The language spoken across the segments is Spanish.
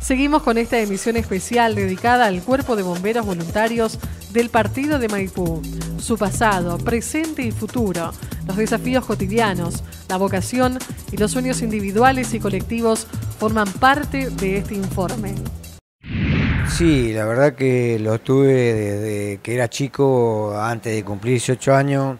Seguimos con esta emisión especial dedicada al Cuerpo de Bomberos Voluntarios del Partido de Maipú, su pasado, presente y futuro, los desafíos cotidianos, la vocación y los sueños individuales y colectivos forman parte de este informe. Sí, la verdad que lo tuve desde que era chico, antes de cumplir 18 años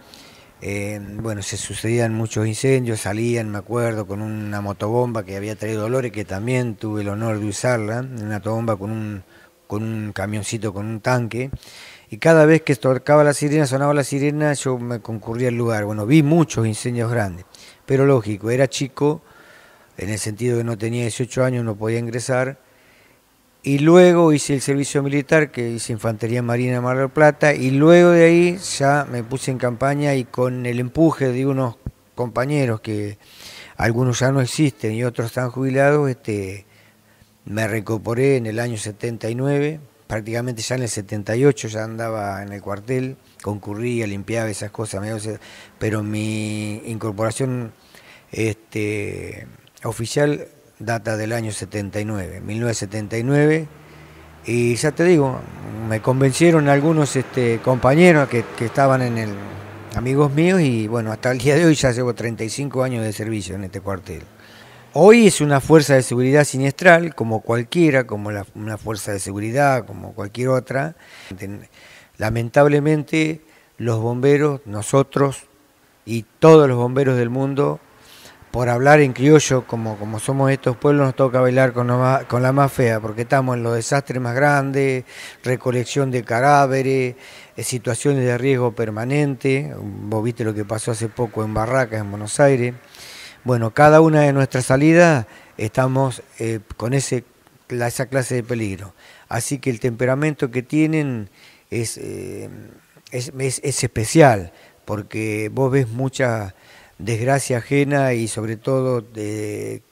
bueno, se sucedían muchos incendios, salían, me acuerdo, con una motobomba que había traído Dolores, que también tuve el honor de usarla, una motobomba con un, camioncito, con un tanque. Y cada vez que estorcaba la sirena, sonaba la sirena, yo me concurría al lugar. Bueno, vi muchos incendios grandes, pero lógico, era chico, en el sentido que no tenía 18 años, no podía ingresar y luego hice el servicio militar que hice Infantería Marina Mar del Plata y luego de ahí ya me puse en campaña y con el empuje de unos compañeros que algunos ya no existen y otros están jubilados, este, me reincorporé en el año 79, prácticamente ya en el 78 ya andaba en el cuartel, concurría, limpiaba esas cosas, pero mi incorporación este, oficial data del año 79, 1979. Y ya te digo, me convencieron algunos este, compañeros que, estaban en el, amigos míos, y bueno, hasta el día de hoy ya llevo 35 años de servicio en este cuartel. Hoy es una fuerza de seguridad siniestral, como cualquiera, como una fuerza de seguridad, como cualquier otra. Lamentablemente, los bomberos, nosotros y todos los bomberos del mundo por hablar en criollo, como, como somos estos pueblos, nos toca bailar con la, más, fea, porque estamos en los desastres más grandes, recolección de cadáveres, eh, situaciones de riesgo permanente. Vos viste lo que pasó hace poco en Barracas, en Buenos Aires. Bueno, cada una de nuestras salidas estamos eh, con esa clase de peligro. Así que el temperamento que tienen es, eh, especial, porque vos ves muchas desgracia ajena y sobre todo te,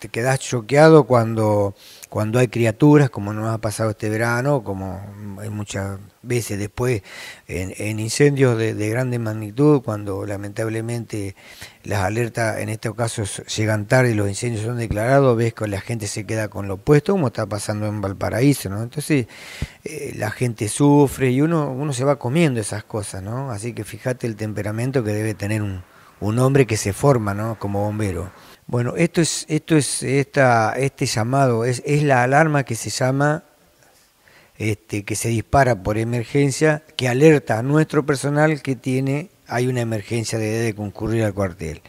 te quedás choqueado cuando, cuando hay criaturas, como nos ha pasado este verano, como hay muchas veces después en, incendios de, de, grande magnitud, cuando lamentablemente las alertas en este caso llegan tarde y los incendios son declarados, ves que la gente se queda con lo opuesto, como está pasando en Valparaíso, ¿no? Entonces eh, la gente sufre y uno, uno se va comiendo esas cosas, Así que fíjate el temperamento que debe tener un un hombre que se forma ¿no? como bombero. Bueno, esto es, esto es esta, este llamado, es, es la alarma que se llama, este, que se dispara por emergencia, que alerta a nuestro personal que tiene, hay una emergencia de, de concurrir al cuartel.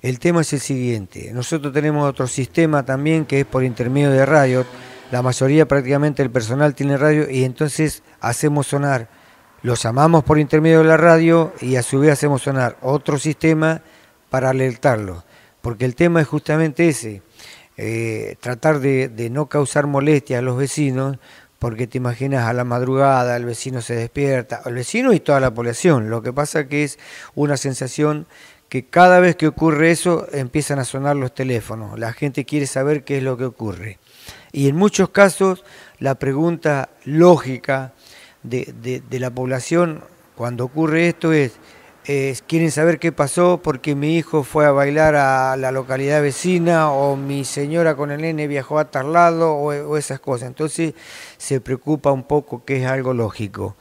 El tema es el siguiente, nosotros tenemos otro sistema también que es por intermedio de radio, la mayoría prácticamente el personal tiene radio y entonces hacemos sonar los llamamos por intermedio de la radio y a su vez hacemos sonar otro sistema para alertarlos, porque el tema es justamente ese, eh, tratar de, no causar molestias a los vecinos, porque te imaginas a la madrugada, el vecino se despierta, el vecino y toda la población, lo que pasa que es una sensación que cada vez que ocurre eso empiezan a sonar los teléfonos, la gente quiere saber qué es lo que ocurre. Y en muchos casos la pregunta lógica, de, de, la población cuando ocurre esto es, quieren saber qué pasó porque mi hijo fue a bailar a la localidad vecina o mi señora con el nene viajó a tal lado o, esas cosas. Entonces se preocupa un poco que es algo lógico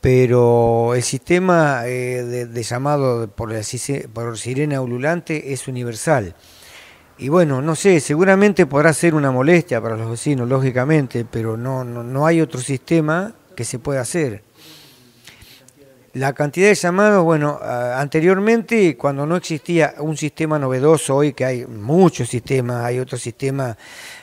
pero el sistema eh, de, llamado por, sirena ululante es universal. Y bueno, no sé, seguramente podrá ser una molestia para los vecinos, lógicamente, pero no, no hay otro sistema que se puede hacer. La cantidad de llamados, bueno, anteriormente cuando no existía un sistema novedoso, hoy que hay muchos sistemas, hay otro sistema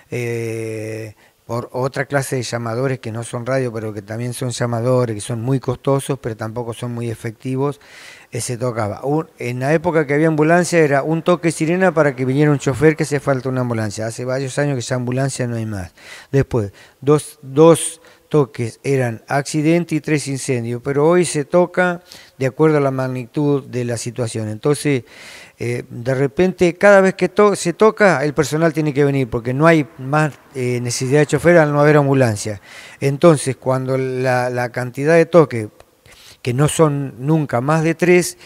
eh, por otra clase de llamadores que no son radio, pero que también son llamadores, que son muy costosos, pero tampoco son muy efectivos, eh, se tocaba. en la época que había ambulancia era un toque sirena para que viniera un chofer que hace falta una ambulancia. Hace varios años que esa ambulancia no hay más. Después, dos, dos toques eran accidente y tres incendios, pero hoy se toca de acuerdo a la magnitud de la situación. Entonces, eh, de repente, cada vez que se toca, el personal tiene que venir, porque no hay más eh, necesidad de chofer al no haber ambulancia. Entonces, cuando la, cantidad de toques, que no son nunca más de tres,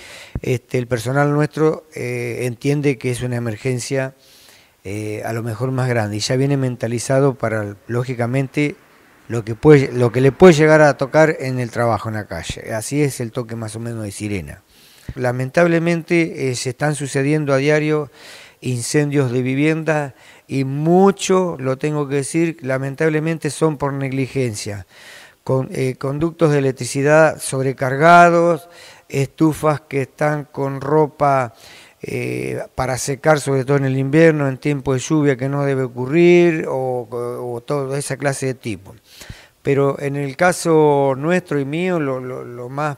este, el personal nuestro eh, entiende que es una emergencia. a lo mejor más grande y ya viene mentalizado para lógicamente lo que, puede, lo que le puede llegar a tocar en el trabajo en la calle. Así es el toque más o menos de sirena. Lamentablemente eh, se están sucediendo a diario incendios de vivienda y mucho, lo tengo que decir, lamentablemente son por negligencia. Con, eh, conductos de electricidad sobrecargados, estufas que están con ropa eh, para secar, sobre todo en el invierno, en tiempo de lluvia que no debe ocurrir, o, todo toda esa clase de tipo. Pero en el caso nuestro y mío, lo, más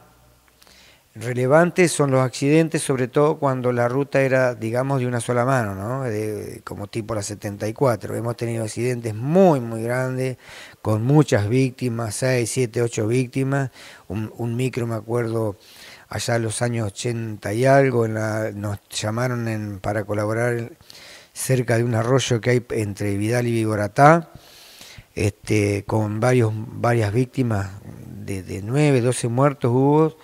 relevante son los accidentes, sobre todo cuando la ruta era, digamos, de una sola mano, ¿no? como tipo la 74. Hemos tenido accidentes muy, muy grandes, con muchas víctimas, 6, 7, 8 víctimas. un micro, me acuerdo, allá en los años 80 y algo, nos llamaron en, para colaborar cerca de un arroyo que hay entre Vidal y Viboratá, este, con varios, varias víctimas, de, de 9, 12 muertos hubo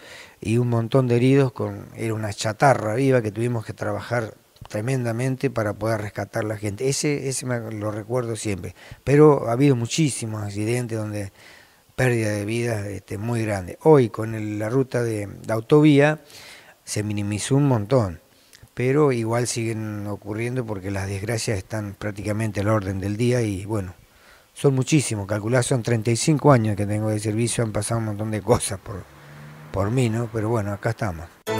y un montón de heridos, con, era una chatarra viva que tuvimos que trabajar tremendamente para poder rescatar a la gente. Ese, ese lo recuerdo siempre. Pero ha habido muchísimos accidentes donde pérdida de vidas este, muy grande. Hoy con la ruta de autovía se minimizó un montón, pero igual siguen ocurriendo porque las desgracias están prácticamente al orden del día y bueno, son muchísimos, calculás, son 35 años que tengo de servicio, han pasado un montón de cosas por, por mí, ¿no? Pero bueno, acá estamos.